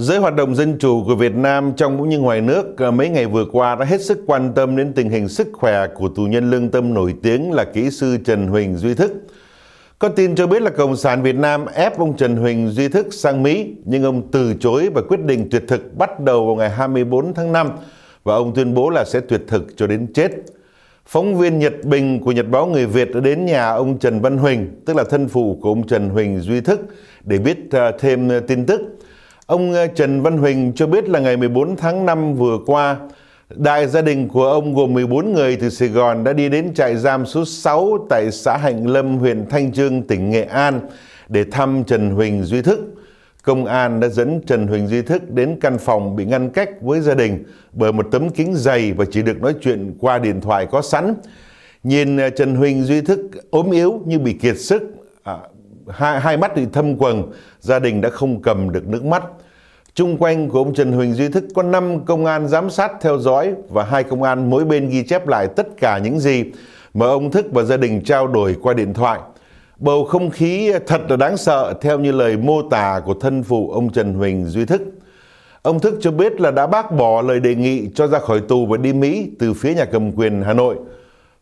Giới hoạt động dân chủ của Việt Nam trong cũng như ngoài nước à, mấy ngày vừa qua đã hết sức quan tâm đến tình hình sức khỏe của tù nhân lương tâm nổi tiếng là kỹ sư Trần Huỳnh Duy Thức. Có tin cho biết là Cộng sản Việt Nam ép ông Trần Huỳnh Duy Thức sang Mỹ, nhưng ông từ chối và quyết định tuyệt thực bắt đầu vào ngày 24 tháng 5 và ông tuyên bố là sẽ tuyệt thực cho đến chết. Phóng viên Nhật Bình của Nhật báo Người Việt đã đến nhà ông Trần Văn Huỳnh, tức là thân phụ của ông Trần Huỳnh Duy Thức, để biết à, thêm à, tin tức. Ông ờ, Trần Văn Huỳnh cho biết là ngày 14 tháng 5 vừa qua, đại gia đình của ông gồm 14 người từ Sài Gòn đã đi đến trại giam số 6 tại xã Hạnh Lâm, huyện Thanh Trương, tỉnh Nghệ An để thăm Trần Huỳnh Duy Thức. Công an đã dẫn Trần Huỳnh Duy Thức đến căn phòng bị ngăn cách với gia đình bởi một tấm kính dày và chỉ được nói chuyện qua điện thoại có sẵn. Nhìn ờ, Trần Huỳnh Duy Thức ốm yếu như bị kiệt sức, à, hai, hai mắt thì thâm quầng, gia đình đã không cầm được nước mắt. Trung quanh của ông Trần Huỳnh Duy Thức có 5 công an giám sát theo dõi và hai công an mỗi bên ghi chép lại tất cả những gì mà ông Thức và gia đình trao đổi qua điện thoại. Bầu không khí thật là đáng sợ theo như lời mô tả của thân phụ ông Trần Huỳnh Duy Thức. Ông Thức cho biết là đã bác bỏ lời đề nghị cho ra khỏi tù và đi Mỹ từ phía nhà cầm quyền Hà Nội.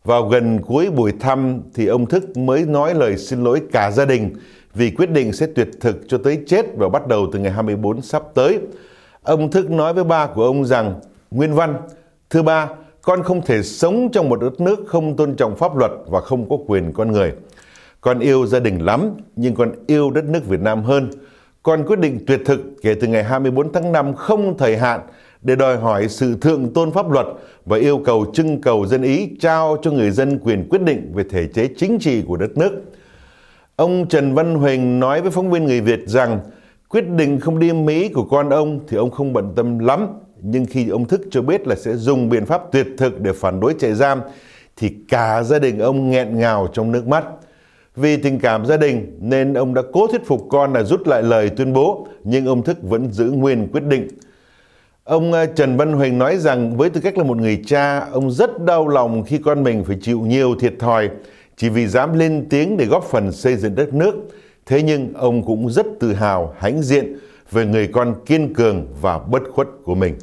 Vào gần cuối buổi thăm thì ông Thức mới nói lời xin lỗi cả gia đình vì quyết định sẽ tuyệt thực cho tới chết và bắt đầu từ ngày 24 sắp tới. Ông Thức nói với ba của ông rằng, Nguyên Văn, thưa ba, con không thể sống trong một đất nước không tôn trọng pháp luật và không có quyền con người. Con yêu gia đình lắm, nhưng con yêu đất nước Việt Nam hơn. Con quyết định tuyệt thực kể từ ngày 24 tháng 5 không thời hạn để đòi hỏi sự thượng tôn pháp luật và yêu cầu trưng cầu dân ý trao cho người dân quyền quyết định về thể chế chính trị của đất nước. Ông Trần Văn Huỳnh nói với phóng viên người Việt rằng quyết định không đi Mỹ của con ông thì ông không bận tâm lắm, nhưng khi ông Thức cho biết là sẽ dùng biện pháp tuyệt thực để phản đối trại giam thì cả gia đình ông nghẹn ngào trong nước mắt. Vì tình cảm gia đình nên ông đã cố thuyết phục con là rút lại lời tuyên bố, nhưng ông Thức vẫn giữ nguyên quyết định. Ông ờ, Trần Văn Huỳnh nói rằng với tư cách là một người cha, ông rất đau lòng khi con mình phải chịu nhiều thiệt thòi chỉ vì dám lên tiếng để góp phần xây dựng đất nước. Thế nhưng ông cũng rất tự hào, hãnh diện về người con kiên cường và bất khuất của mình.